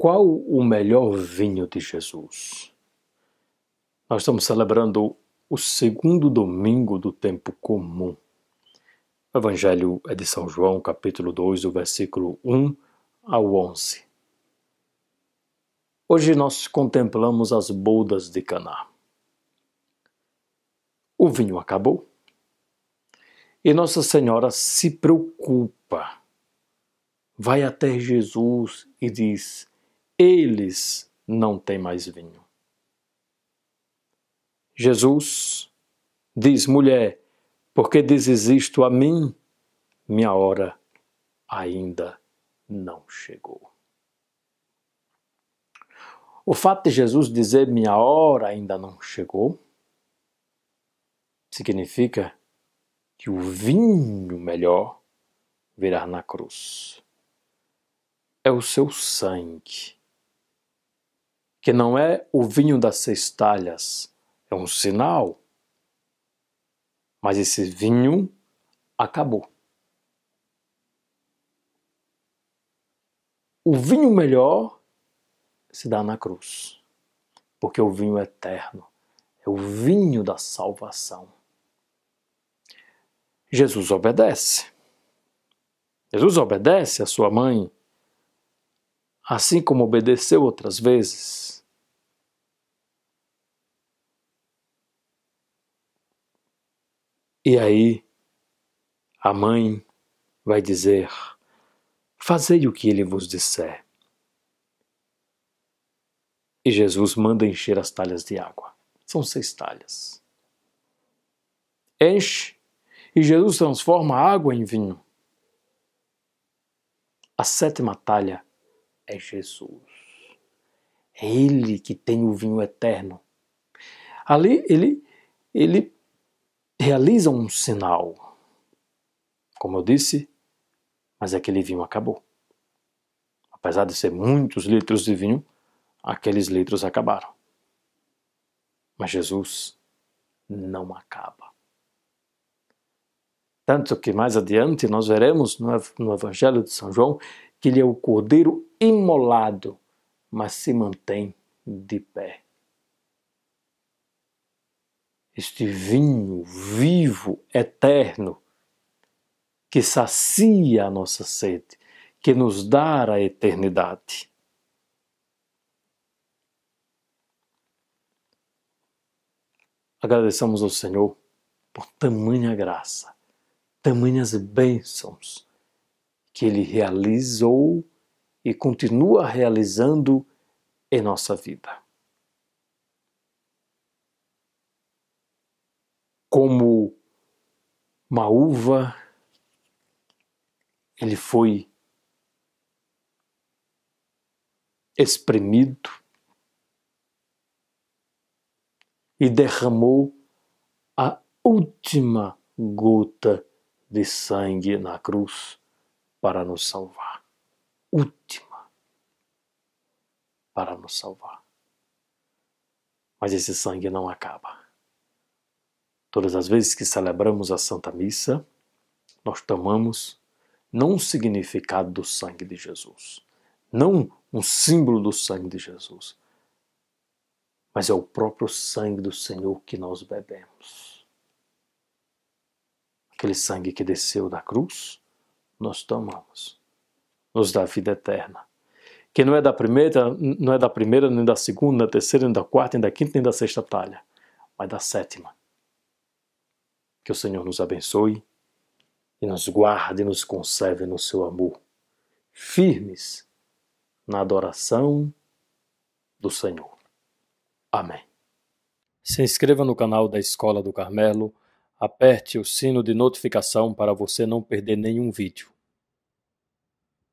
Qual o melhor vinho de Jesus? Nós estamos celebrando o segundo domingo do tempo comum. O Evangelho é de São João, capítulo 2, do versículo 1 ao 11. Hoje nós contemplamos as bodas de Caná. O vinho acabou e Nossa Senhora se preocupa. Vai até Jesus e diz: eles não têm mais vinho. Jesus diz: mulher, porque dizes isto a mim? Minha hora ainda não chegou. O fato de Jesus dizer minha hora ainda não chegou significa que o vinho melhor virá na cruz. É o seu sangue que não é o vinho das cestalhas, é um sinal. Mas esse vinho acabou. O vinho melhor se dá na cruz, porque o vinho é eterno é o vinho da salvação. Jesus obedece. Jesus obedece à sua mãe, assim como obedeceu outras vezes. E aí a mãe vai dizer: Fazei o que ele vos disser. E Jesus manda encher as talhas de água. São seis talhas. Enche e Jesus transforma a água em vinho. A sétima talha é Jesus. É Ele que tem o vinho eterno. Ali ele, ele realizam um sinal. Como eu disse, mas aquele vinho acabou. Apesar de ser muitos litros de vinho, aqueles litros acabaram. Mas Jesus não acaba. Tanto que mais adiante nós veremos no Evangelho de São João que ele é o cordeiro imolado, mas se mantém de pé este vinho vivo, eterno, que sacia a nossa sede, que nos dá a eternidade. Agradecemos ao Senhor por tamanha graça, tamanhas bênçãos que Ele realizou e continua realizando em nossa vida. como uma uva, ele foi espremido e derramou a última gota de sangue na cruz para nos salvar. Última para nos salvar. Mas esse sangue não acaba. Todas as vezes que celebramos a Santa Missa, nós tomamos não o significado do sangue de Jesus, não um símbolo do sangue de Jesus, mas é o próprio sangue do Senhor que nós bebemos. Aquele sangue que desceu da cruz, nós tomamos. Nos dá vida eterna. Que não é da primeira, não é da primeira, nem da segunda, nem da terceira, nem da quarta, nem da quinta, nem da sexta talha, mas da sétima que o Senhor nos abençoe e nos guarde e nos conserve no seu amor, firmes na adoração do Senhor. Amém. Se inscreva no canal da Escola do Carmelo, aperte o sino de notificação para você não perder nenhum vídeo.